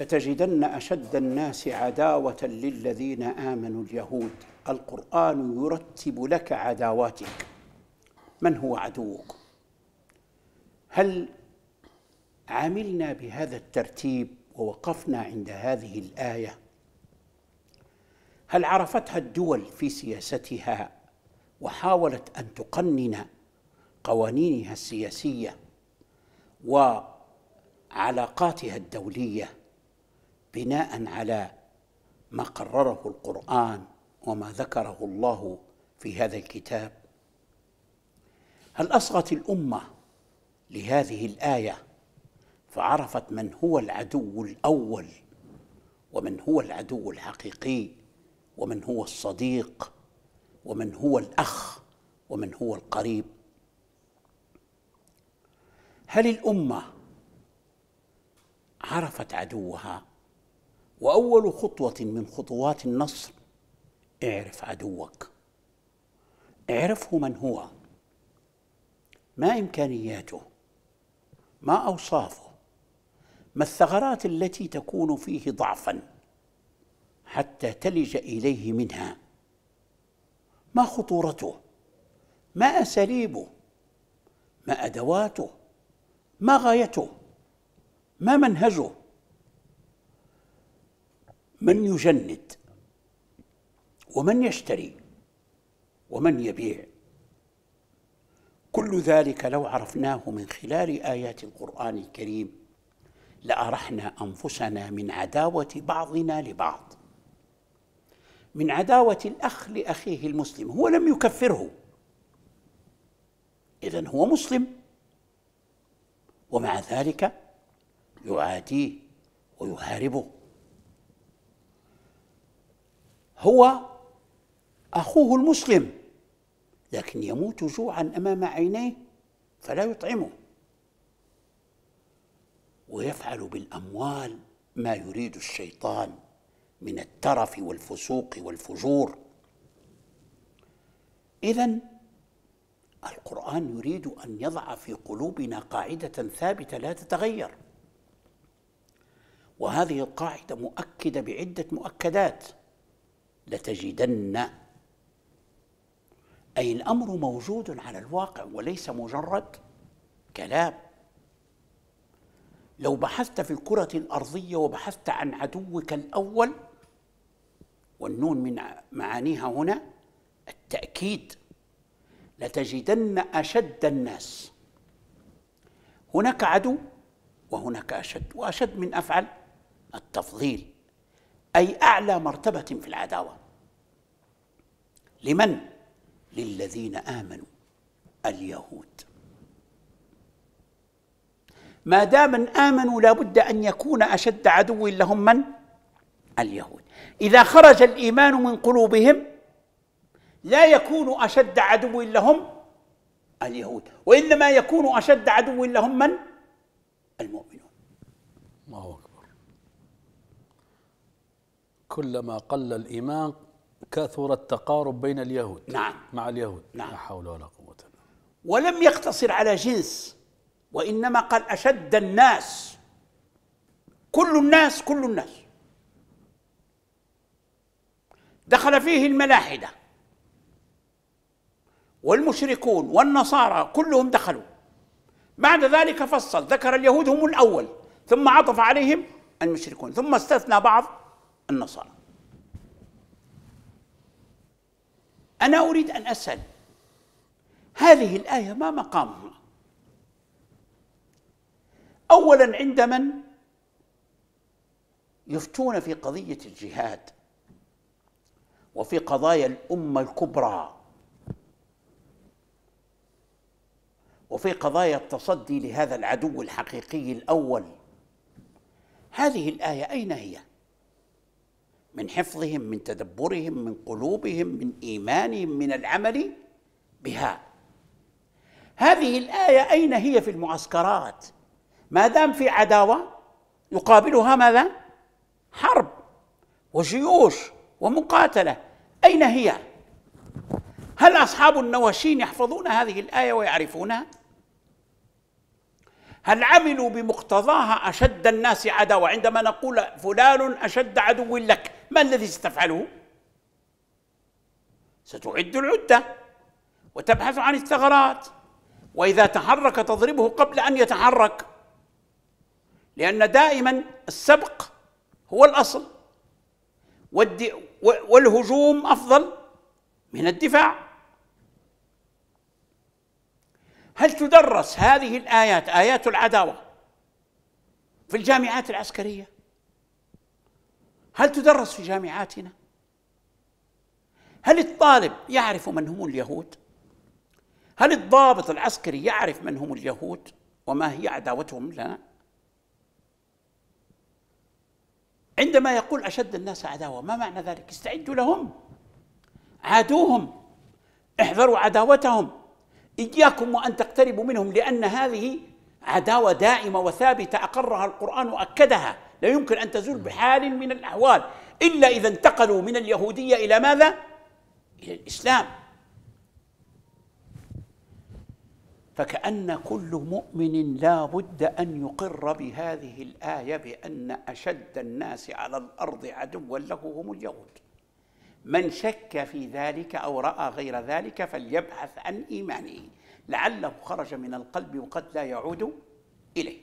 لتجدن أشد الناس عداوة للذين آمنوا اليهود القرآن يرتب لك عداواتك من هو عدوك هل عملنا بهذا الترتيب ووقفنا عند هذه الآية هل عرفتها الدول في سياستها وحاولت أن تقنن قوانينها السياسية وعلاقاتها الدوليه بناء على ما قرره القرآن وما ذكره الله في هذا الكتاب هل أصغت الأمة لهذه الآية فعرفت من هو العدو الأول ومن هو العدو الحقيقي ومن هو الصديق ومن هو الأخ ومن هو القريب هل الأمة عرفت عدوها واول خطوه من خطوات النصر اعرف عدوك اعرفه من هو ما امكانياته ما اوصافه ما الثغرات التي تكون فيه ضعفا حتى تلج اليه منها ما خطورته ما اساليبه ما ادواته ما غايته ما منهجه من يجند ومن يشتري ومن يبيع كل ذلك لو عرفناه من خلال ايات القران الكريم لارحنا انفسنا من عداوه بعضنا لبعض من عداوه الاخ لاخيه المسلم هو لم يكفره اذا هو مسلم ومع ذلك يعاديه ويهاربه هو أخوه المسلم لكن يموت جوعا أمام عينيه فلا يطعمه ويفعل بالأموال ما يريد الشيطان من الترف والفسوق والفجور إذا القرآن يريد أن يضع في قلوبنا قاعدة ثابتة لا تتغير وهذه القاعدة مؤكدة بعدة مؤكدات لتجدن أي الأمر موجود على الواقع وليس مجرد كلام لو بحثت في الكرة الأرضية وبحثت عن عدوك الأول والنون من معانيها هنا التأكيد لتجدن أشد الناس هناك عدو وهناك أشد وأشد من أفعل التفضيل أي أعلى مرتبة في العداوة لمن؟ للذين آمنوا اليهود ما دام آمنوا لابد أن يكون أشد عدو لهم من؟ اليهود إذا خرج الإيمان من قلوبهم لا يكون أشد عدو لهم اليهود وإنما يكون أشد عدو لهم من؟ المؤمنون الله أكبر كلما قل الإيمان كثر التقارب بين اليهود نعم مع اليهود نعم لا حول ولا قوة ولم يقتصر على جنس وإنما قال أشد الناس كل الناس كل الناس دخل فيه الملاحدة والمشركون والنصارى كلهم دخلوا بعد ذلك فصل ذكر اليهود هم الأول ثم عطف عليهم المشركون ثم استثنى بعض النصارى أنا أريد أن أسأل هذه الآية ما مقامها؟ أولا عند من يفتون في قضية الجهاد وفي قضايا الأمة الكبرى وفي قضايا التصدي لهذا العدو الحقيقي الأول هذه الآية أين هي؟ من حفظهم من تدبرهم من قلوبهم من ايمانهم من العمل بها هذه الايه اين هي في المعسكرات ما دام في عداوه يقابلها ماذا حرب وجيوش ومقاتله اين هي هل اصحاب النواشين يحفظون هذه الايه ويعرفونها هل عملوا بمقتضاها اشد الناس عداوه عندما نقول فلان اشد عدو لك ما الذي ستفعله ستعد العده وتبحث عن الثغرات واذا تحرك تضربه قبل ان يتحرك لان دائما السبق هو الاصل والهجوم افضل من الدفاع هل تدرس هذه الايات ايات العداوه في الجامعات العسكريه هل تدرس في جامعاتنا هل الطالب يعرف من هم اليهود هل الضابط العسكري يعرف من هم اليهود وما هي عداوتهم لنا عندما يقول اشد الناس عداوه ما معنى ذلك استعدوا لهم عادوهم احذروا عداوتهم اياكم وان تقتربوا منهم لان هذه عداوه دائمه وثابته اقرها القران واكدها لا يمكن أن تزول بحال من الأحوال إلا إذا انتقلوا من اليهودية إلى ماذا؟ إلى الإسلام فكأن كل مؤمن لا بد أن يقر بهذه الآية بأن أشد الناس على الأرض عدوا له هم اليهود من شك في ذلك أو رأى غير ذلك فليبحث عن إيمانه لعله خرج من القلب وقد لا يعود إليه